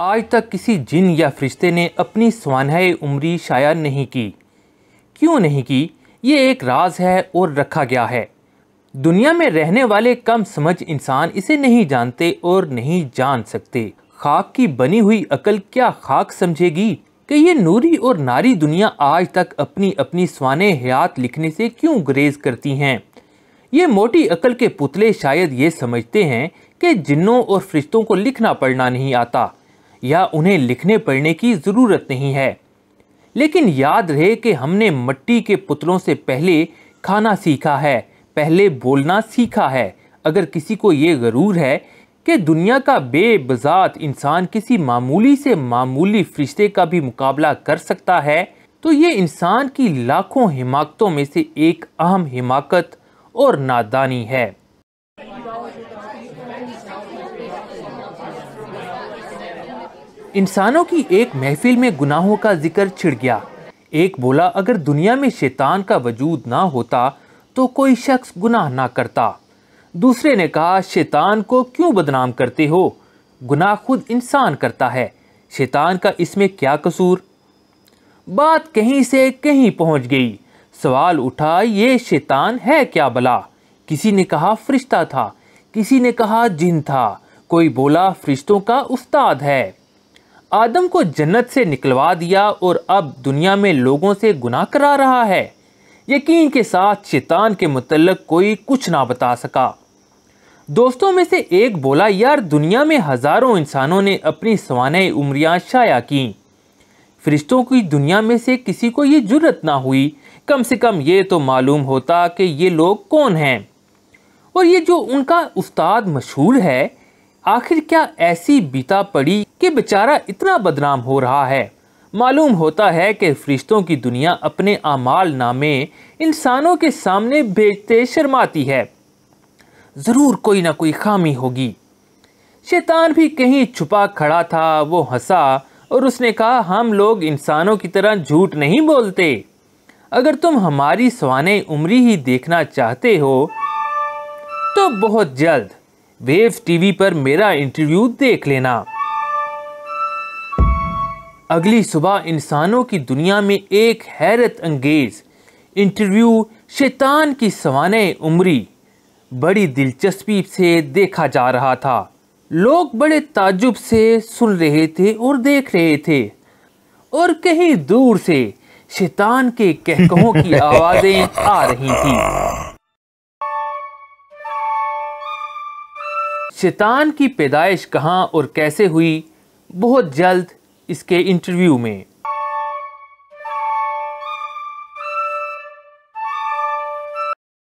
आज तक किसी जिन या फरिश्ते ने अपनी स्वानह उम्री शाया नहीं की क्यों नहीं की ये एक राज है और रखा गया है दुनिया में रहने वाले कम समझ इंसान इसे नहीं जानते और नहीं जान सकते खाक की बनी हुई अकल क्या खाक समझेगी कि ये नूरी और नारी दुनिया आज तक अपनी अपनी स्वान हयात लिखने से क्यों ग्रेज करती हैं ये मोटी अकल के पुतले शायद ये समझते हैं कि जिन्नों और फरिश्तों को लिखना पढ़ना नहीं आता या उन्हें लिखने पढ़ने की ज़रूरत नहीं है लेकिन याद रहे कि हमने मट्टी के पुतलों से पहले खाना सीखा है पहले बोलना सीखा है अगर किसी को ये गरूर है कि दुनिया का बेबजात इंसान किसी मामूली से मामूली फरिश्ते का भी मुकाबला कर सकता है तो ये इंसान की लाखों हिमाकतों में से एक अहम हिमाकत और नादानी है इंसानों की एक महफिल में गुनाहों का जिक्र छिड़ गया एक बोला अगर दुनिया में शैतान का वजूद ना होता तो कोई शख्स गुनाह ना करता दूसरे ने कहा शैतान को क्यों बदनाम करते हो गुनाह खुद इंसान करता है शैतान का इसमें क्या कसूर बात कहीं से कहीं पहुंच गई सवाल उठा ये शैतान है क्या बला किसी ने कहा फरिश्ता था किसी ने कहा जिन था कोई बोला फरिश्तों का उस्ताद है आदम को जन्नत से निकलवा दिया और अब दुनिया में लोगों से गुनाह करा रहा है यकीन के साथ शैतान के मतलब कोई कुछ ना बता सका दोस्तों में से एक बोला यार दुनिया में हज़ारों इंसानों ने अपनी सवान उम्रियाँ शाया की फरिश्तों की दुनिया में से किसी को ये जरूरत ना हुई कम से कम ये तो मालूम होता कि ये लोग कौन हैं और ये जो उनका उस्ताद मशहूर है आखिर क्या ऐसी बीता पड़ी कि बेचारा इतना बदनाम हो रहा है मालूम होता है कि फरिश्तों की दुनिया अपने आमाल नामे इंसानों के सामने बेचते शर्माती है ज़रूर कोई ना कोई खामी होगी शैतान भी कहीं छुपा खड़ा था वो हंसा और उसने कहा हम लोग इंसानों की तरह झूठ नहीं बोलते अगर तुम हमारी सवाने उम्री ही देखना चाहते हो तो बहुत जल्द वेव टीवी पर मेरा इंटरव्यू देख लेना अगली सुबह इंसानों की दुनिया में एक हैरत अंगेज इंटरव्यू शैतान की सवान उमरी बड़ी दिलचस्पी से देखा जा रहा था लोग बड़े ताजुब से सुन रहे थे और देख रहे थे और कहीं दूर से शैतान के कहकहों की आवाज़ें आ रही थी शैतान की पैदाइश कहाँ और कैसे हुई बहुत जल्द इसके इंटरव्यू में